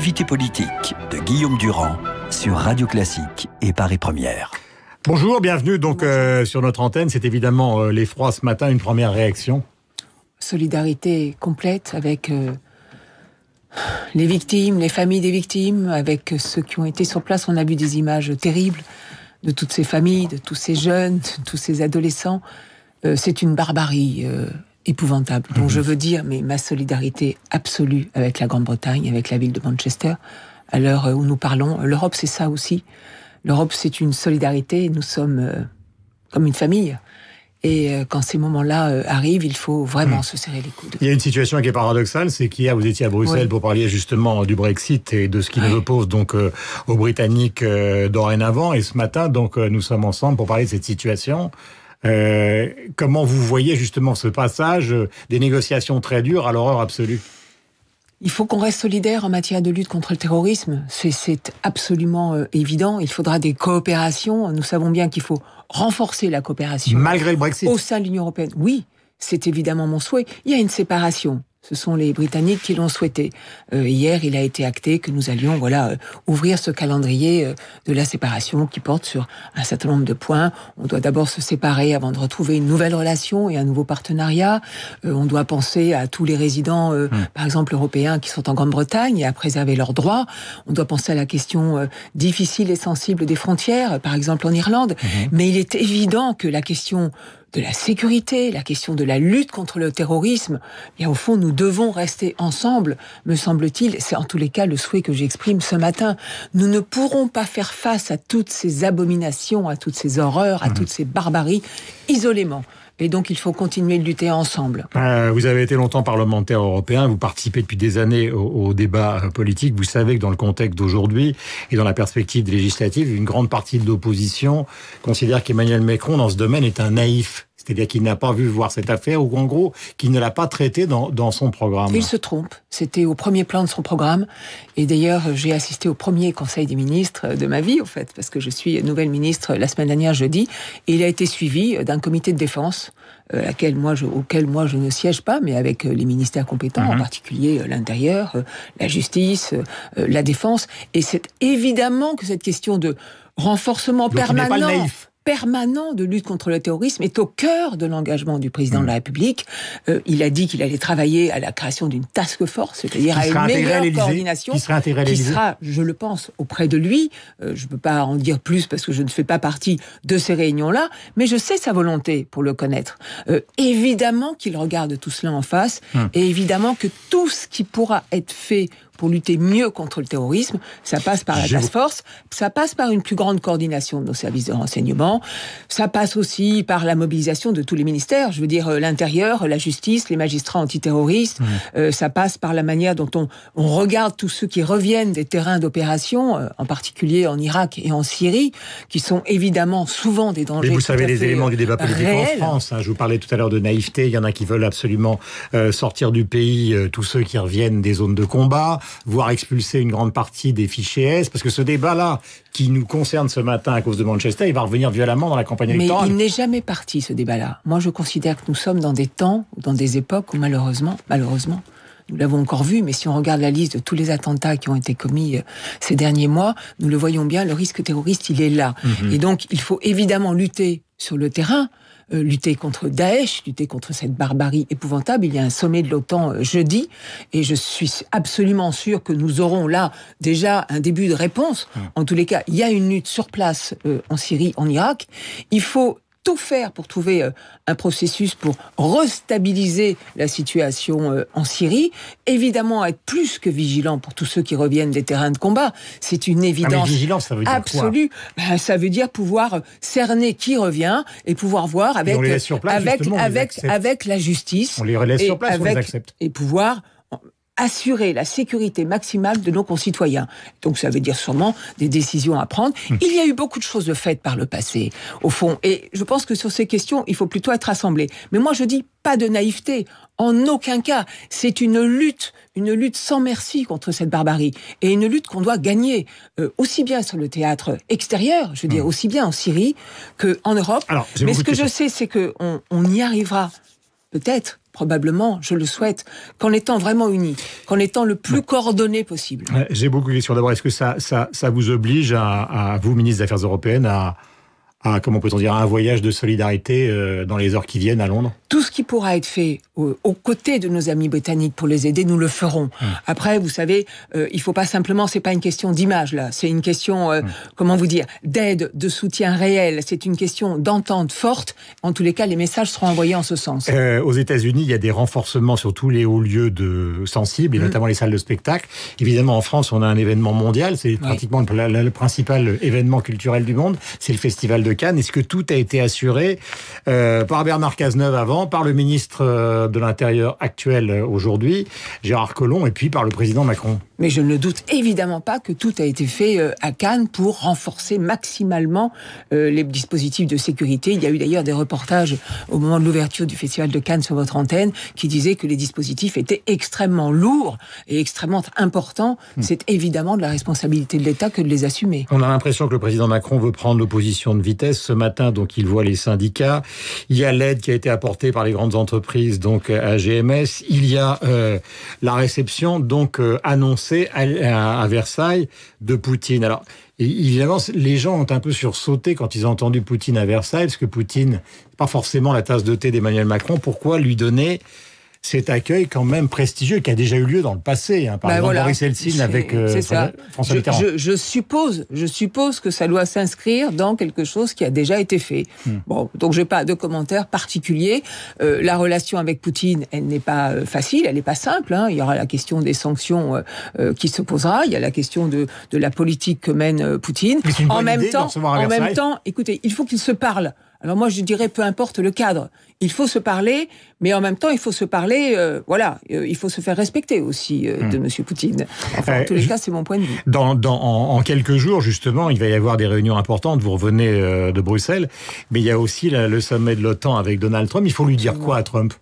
Vité politique de Guillaume Durand sur Radio Classique et Paris Première. Bonjour, bienvenue donc euh, sur notre antenne. C'est évidemment euh, l'effroi ce matin, une première réaction. Solidarité complète avec euh, les victimes, les familles des victimes, avec ceux qui ont été sur place. On a vu des images terribles de toutes ces familles, de tous ces jeunes, de tous ces adolescents. C'est une barbarie épouvantable. Donc mhm. je veux dire, mais ma solidarité absolue avec la Grande-Bretagne, avec la ville de Manchester, à l'heure où nous parlons, l'Europe c'est ça aussi. L'Europe c'est une solidarité, nous sommes euh, comme une famille. Et euh, quand ces moments-là euh, arrivent, il faut vraiment mhm. se serrer les coudes. Il y a une situation qui est paradoxale, c'est qu'hier vous étiez à Bruxelles pour parler justement du Brexit et de ce qui nous oppose donc aux Britanniques dorénavant. Et ce matin, donc nous sommes ensemble pour parler de cette situation euh, comment vous voyez justement ce passage des négociations très dures à l'horreur absolue il faut qu'on reste solidaire en matière de lutte contre le terrorisme. C'est absolument euh, évident. Il faudra des coopérations. Nous savons bien qu'il faut renforcer la coopération. Au sein de l'Union européenne. Oui, c'est évidemment mon souhait. Il y a une séparation ce sont les Britanniques qui l'ont souhaité. Euh, hier, il a été acté que nous allions voilà euh, ouvrir ce calendrier euh, de la séparation qui porte sur un certain nombre de points. On doit d'abord se séparer avant de retrouver une nouvelle relation et un nouveau partenariat. on doit penser à tous les résidents, hum. par exemple européens, qui sont en Grande-Bretagne et à préserver leurs droits. On doit penser à la question difficile et sensible des frontières, par exemple en Irlande. Hum. Mais il est évident que la question de la sécurité, la question de la lutte contre le terrorisme, et au fond, nous devons rester ensemble, me semble-t-il. C'est en tous les cas le souhait que j'exprime ce matin. Nous ne pourrons pas faire face à toutes ces abominations, à toutes ces horreurs, à mmh. toutes ces barbaries isolément. Et donc, il faut continuer de lutter ensemble. Euh, vous avez été longtemps parlementaire européen, vous participez depuis des années aux au débat euh, politique. Vous savez que dans le contexte d'aujourd'hui et dans la perspective législative, une grande partie de l'opposition considère qu'Emmanuel Macron, dans ce domaine, est un naïf. C'est-à-dire qu'il n'a pas vu voir cette affaire ou en gros qu'il ne l'a pas traité dans, dans, son programme. Il se trompe. C'était au premier plan de son programme. Et d'ailleurs, j'ai assisté au premier Conseil des ministres de ma vie, au fait, parce que je suis nouvelle ministre la semaine dernière, jeudi. Et il a été suivi euh, d'un comité de défense euh, moi je, auquel moi je ne siège pas, mais avec euh, les ministères compétents, en mhm. particulier euh, l'intérieur, la justice, la défense. Et c'est évidemment que cette question de renforcement permanent. pas naïf permanent de lutte contre le terrorisme est au cœur de l'engagement du président de la mmh. République. Euh, il a dit qu'il allait travailler à la création d'une task force, c'est-à-dire à, une meilleure coordination, qui sera, je le pense, auprès de lui. Euh, je ne peux pas en dire plus parce que je ne fais pas partie de ces réunions-là, mais je sais sa volonté pour le connaître. Euh, évidemment qu'il regarde tout cela en face, mmh. et évidemment que tout ce qui pourra être fait pour lutter mieux contre le terrorisme. Ça passe par la task force, ça passe par une plus grande coordination de nos services de renseignement, ça passe aussi par la mobilisation de tous les ministères, je veux dire euh, l'intérieur, la justice, les magistrats antiterroristes, mmh. euh, ça passe par la manière dont on, regarde tous ceux qui reviennent des terrains d'opération, euh, en particulier en Irak et en Syrie, qui sont évidemment souvent des dangers. Mais vous savez les éléments du débat politique en France, hein. je vous parlais tout à l'heure de naïveté, il y en a qui veulent absolument sortir du pays tous ceux qui reviennent des zones de combat, voire expulser une grande partie des fichiers S, parce que ce débat-là qui nous concerne ce matin à cause de Manchester, il va revenir violemment dans la campagne électorale. Mais il n'est jamais parti ce débat-là. Moi, je considère que nous sommes dans des temps, dans des époques où malheureusement, malheureusement, nous l'avons encore vu, mais si on regarde la liste de tous les attentats qui ont été commis euh, ces derniers mois, nous le voyons bien, le risque terroriste, il est là. Mhm. Et donc, il faut évidemment lutter sur le terrain, euh, lutter contre Daesh, lutter contre cette barbarie épouvantable. Il y a un sommet de l'OTAN euh, jeudi et je suis absolument sûr que nous aurons là déjà un début de réponse. Ah. En tous les cas, il y a une lutte sur place euh, en Syrie, en Irak. Il faut tout faire pour trouver euh, un processus pour restabiliser la situation euh, en Syrie. Évidemment, être plus que vigilant pour tous ceux qui reviennent des terrains de combat, c'est une ah, évidence vigilance ça veut dire absolue. Quoi ben, ça veut dire pouvoir euh, cerner qui revient et pouvoir voir avec avec avec, avec la justice. On les sur place, on les accepte. Et pouvoir assurer la sécurité maximale de nos concitoyens. Donc ça veut dire sûrement des décisions à prendre. Hmm. Il y a eu beaucoup de choses de faites par le passé, au fond. Et je pense que sur ces questions, il faut plutôt être assemblé. Mais moi, je dis pas de naïveté. En aucun cas. C'est une lutte, une lutte sans merci contre cette barbarie. Et une lutte qu'on doit gagner, euh, aussi bien sur le théâtre extérieur, je veux dire, hmm. aussi bien en Syrie qu'en Europe. Mais ce que je sais, c'est qu'on on y arrivera, peut-être, probablement, je le souhaite, qu'en étant vraiment unis, qu'en étant le plus coordonné possible. J'ai beaucoup de questions. D'abord, est-ce que ça, ça, vous oblige à, vous, ministre des Affaires européennes, à, comment peut-on dire, un voyage de solidarité euh, dans les heures qui viennent à Londres Tout ce qui pourra être fait aux, côtés de nos amis britanniques pour les aider, nous le ferons. Mmh. Après, vous savez, euh, il ne faut pas simplement, Ce n'est pas une question d'image là, c'est une question, euh, mmh. comment vous dire, d'aide, de soutien réel. C'est une question d'entente forte. En tous les cas, les messages seront envoyés en ce sens. aux États-Unis, il y a des renforcements sur tous les hauts lieux sensibles, et mmh. notamment les salles de spectacle. Évidemment, en France, on a un événement mondial. C'est pratiquement le principal événement culturel du monde. C'est le festival de Cannes. Est-ce que tout a été assuré euh, par Bernard Cazeneuve avant, par le ministre euh, de l'Intérieur actuel euh, aujourd'hui, Gérard Collomb, et puis par le président Macron Mais je ne doute évidemment pas que tout a été fait à Cannes pour renforcer maximalement les dispositifs de sécurité. Il y a eu d'ailleurs des reportages au moment de l'ouverture du Festival de Cannes sur votre antenne qui disaient que les dispositifs étaient extrêmement lourds et extrêmement importants. Hmm. C'est évidemment de la responsabilité de l'État que de les assumer. On a l'impression que le président Macron veut prendre l'opposition de vitesse ce matin, donc il voit les syndicats. Il y a l'aide qui a été apportée par les grandes entreprises, donc euh, à GMS. Il y a euh, la réception, donc euh, annoncée à, Versailles de Poutine. Alors. évidemment, les gens ont un peu sursauté quand ils ont entendu Poutine à Versailles, parce que Poutine, pas forcément la tasse de thé d'Emmanuel Macron. Pourquoi lui donner cet accueil quand même prestigieux qui a déjà eu lieu dans le passé. Hein. par ben exemple, Boris Eltsine avec euh, ça. François je, Mitterrand. Je, suppose, je suppose que ça doit s'inscrire dans quelque chose qui a déjà été fait. Hmm. Bon, donc j'ai pas de commentaires particuliers. Euh, la relation avec Poutine, elle n'est pas euh, facile, elle n'est pas simple. Hein. Il y aura la question des sanctions qui se posera. Il y a la question de, la politique que mène Poutine. En même temps, en même temps, écoutez, il faut qu'il se parlent. Alors moi, je dirais, peu importe le cadre, il faut se parler, mais en même temps, il faut se parler, euh, voilà, euh, il faut se faire respecter aussi euh, de M. Hmm. Poutine. en eh, tous les cas, c'est mon point de vue. Dans, en, quelques jours, justement, il va y avoir des réunions importantes, vous revenez de Bruxelles, mais il y a aussi le sommet de l'OTAN avec Donald Trump. Il faut lui dire quoi à Trump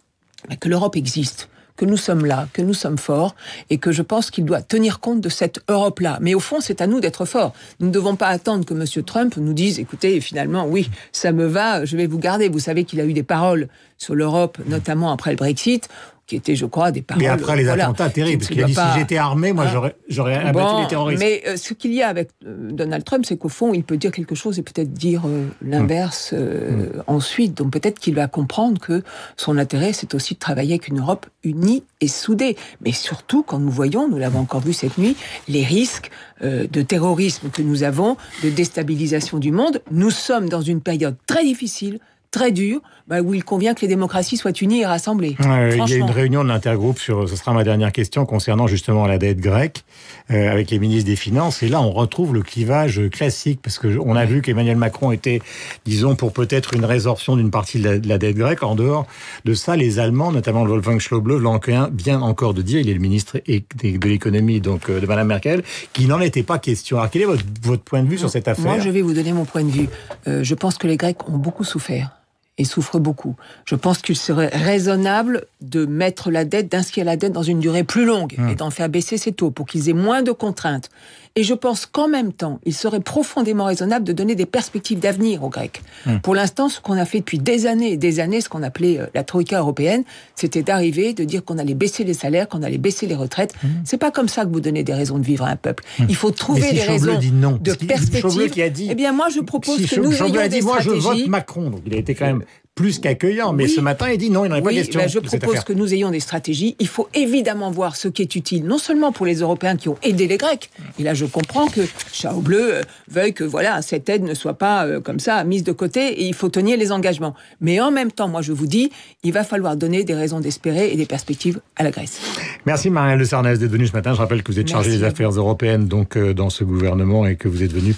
Que l'Europe existe que nous sommes là, que nous sommes forts, et que je pense qu'il doit tenir compte de cette Europe-là. Mais au fond, c'est à nous d'être forts. Nous ne devons pas attendre que M. Trump nous dise, écoutez, finalement, oui, ça me va, je vais vous garder. Vous savez qu'il a eu des paroles sur l'Europe, notamment après le Brexit, qui était, je crois, des paroles... Mais après les attentats terribles, qui, qu'il a dit, si j'étais armé, moi, ah. j'aurais abattu les terroristes. Mais euh, ce qu'il y a avec euh, Donald Trump, c'est qu'au fond, il peut dire quelque chose et peut-être dire euh, l'inverse mm. ensuite. Donc peut-être qu'il va comprendre que son intérêt, c'est aussi de travailler avec une Europe unie et soudée. Mais surtout, quand nous voyons, nous l'avons encore vu cette nuit, les risques de terrorisme que nous avons, de déstabilisation du monde, nous sommes dans une période très difficile très dur, bah, où il convient que les démocraties soient unies et rassemblées. il y a une réunion de l'intergroupe sur, ce sera ma dernière question, concernant justement la dette grecque, euh, avec les ministres des Finances. Et là, on retrouve le clivage classique, parce qu'on a vu qu'Emmanuel Macron était, disons, pour peut-être une résorption d'une partie de la, dette grecque. En dehors de ça, les Allemands, notamment Wolfgang Schäuble, l'ont bien encore de dire, il est le ministre de l'économie, donc euh, de Madame Merkel, qu'il n'en était pas question. Alors, quel est votre, point de vue sur euh, cette affaire Moi, je vais vous donner mon point de vue. je pense que les Grecs ont beaucoup souffert et souffre beaucoup. Je pense qu'il serait raisonnable de mettre la dette, d'inscrire la dette dans une durée plus longue hum. et d'en faire baisser ses taux pour qu'ils aient moins de contraintes. Et je pense qu'en même temps, il serait profondément raisonnable de donner des perspectives d'avenir aux Grecs. Hum. Pour l'instant, ce qu'on a fait depuis des années et des années, ce qu'on appelait euh, la Troïka européenne, c'était d'arriver, de dire qu'on allait baisser les salaires, qu'on allait baisser les retraites. Hum. C'est pas comme ça que vous donnez des raisons de vivre à un peuple. Il faut trouver des raisons de perspective. eh bien, moi, je propose que nous ayons des stratégies. Macron, donc il a quand même plus qu'accueillant. Mais ce matin, il dit non, il n'en est pas question. Bah, je propose que nous ayons des stratégies. Il faut évidemment voir ce qui est utile, non seulement pour les Européens qui ont aidé les Grecs. Et là, je comprends que Chao Bleu euh, veuille que voilà cette aide ne soit pas euh, comme ça mise de côté et il faut tenir les engagements. Mais en même temps, moi, je vous dis, il va falloir donner des raisons d'espérer et des perspectives à la Grèce. Merci Marielle Le Sarnez d'être venue ce matin. Je rappelle que vous êtes chargée des affaires européennes donc euh, dans ce gouvernement et que vous êtes venue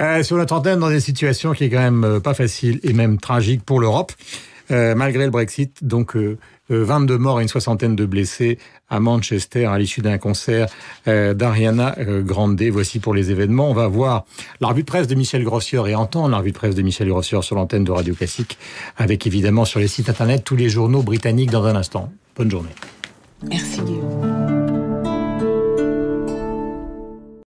euh, sur la trentaine dans des situations qui est quand même euh, pas facile et même tragique pour l'Europe. Euh, malgré le Brexit, donc 22 euh, morts et une soixantaine de blessés à Manchester à l'issue d'un concert d'Ariana Grande. Voici pour les événements. On va voir la de presse de Michel Grossier et entendre l'arbitre de presse de Michel Grossier sur l'antenne de Radio Classique, avec évidemment sur les sites internet tous les journaux britanniques dans un instant. Bonne journée. Merci Guillaume.